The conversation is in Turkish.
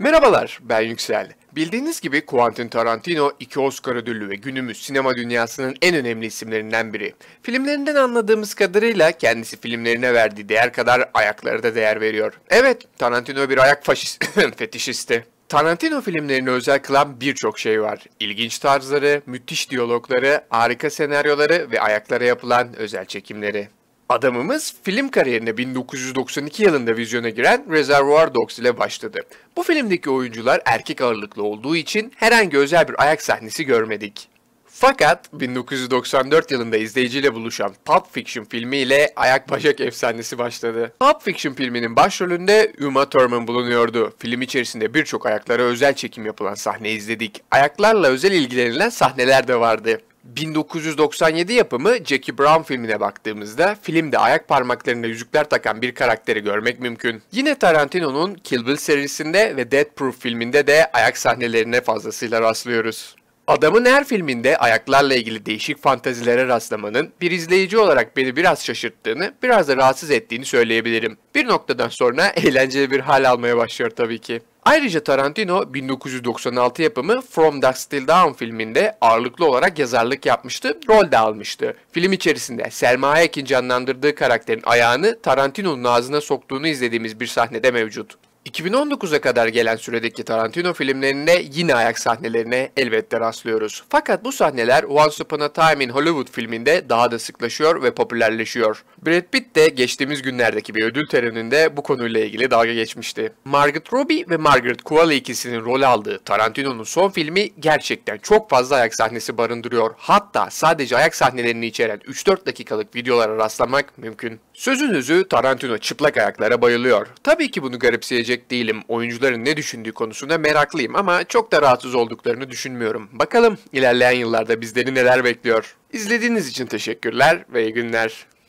Merhabalar, ben Yüksel. Bildiğiniz gibi Quentin Tarantino iki Oscar ödüllü ve günümüz sinema dünyasının en önemli isimlerinden biri. Filmlerinden anladığımız kadarıyla kendisi filmlerine verdiği değer kadar ayakları da değer veriyor. Evet, Tarantino bir ayak faşist fetişisti. Tarantino filmlerini özel kılan birçok şey var. İlginç tarzları, müthiş diyalogları, harika senaryoları ve ayaklara yapılan özel çekimleri. Adamımız film kariyerine 1992 yılında vizyona giren Reservoir Dogs ile başladı. Bu filmdeki oyuncular erkek ağırlıklı olduğu için herhangi özel bir ayak sahnesi görmedik. Fakat 1994 yılında izleyiciyle buluşan Pulp Fiction filmiyle ayak bacak efsanesi başladı. Pulp Fiction filminin başrolünde Uma Thurman bulunuyordu. Film içerisinde birçok ayaklara özel çekim yapılan sahne izledik. Ayaklarla özel ilgilenilen sahneler de vardı. 1997 yapımı Jackie Brown filmine baktığımızda filmde ayak parmaklarına yüzükler takan bir karakteri görmek mümkün. Yine Tarantino'nun Kill Bill serisinde ve Dead Proof filminde de ayak sahnelerine fazlasıyla rastlıyoruz. Adamın her filminde ayaklarla ilgili değişik fantazilere rastlamanın bir izleyici olarak beni biraz şaşırttığını, biraz da rahatsız ettiğini söyleyebilirim. Bir noktadan sonra eğlenceli bir hal almaya başlıyor tabii ki. Ayrıca Tarantino 1996 yapımı From Dusk Till Dawn filminde ağırlıklı olarak yazarlık yapmıştı, rol de almıştı. Film içerisinde Selma Hayek'in canlandırdığı karakterin ayağını Tarantino'nun ağzına soktuğunu izlediğimiz bir sahnede mevcut. 2019'a kadar gelen süredeki Tarantino filmlerinde yine ayak sahnelerine elbette rastlıyoruz. Fakat bu sahneler Once Upon a Time in Hollywood filminde daha da sıklaşıyor ve popülerleşiyor. Brad Pitt de geçtiğimiz günlerdeki bir ödül töreninde bu konuyla ilgili dalga geçmişti. Margaret Robbie ve Margaret Qualley ikisinin rol aldığı Tarantino'nun son filmi gerçekten çok fazla ayak sahnesi barındırıyor. Hatta sadece ayak sahnelerini içeren 3-4 dakikalık videolara rastlamak mümkün. Sözünüzü Tarantino çıplak ayaklara bayılıyor. Tabii ki bunu garipseyecek verecek değilim. Oyuncuların ne düşündüğü konusunda meraklıyım ama çok da rahatsız olduklarını düşünmüyorum. Bakalım ilerleyen yıllarda bizleri neler bekliyor. İzlediğiniz için teşekkürler ve iyi günler.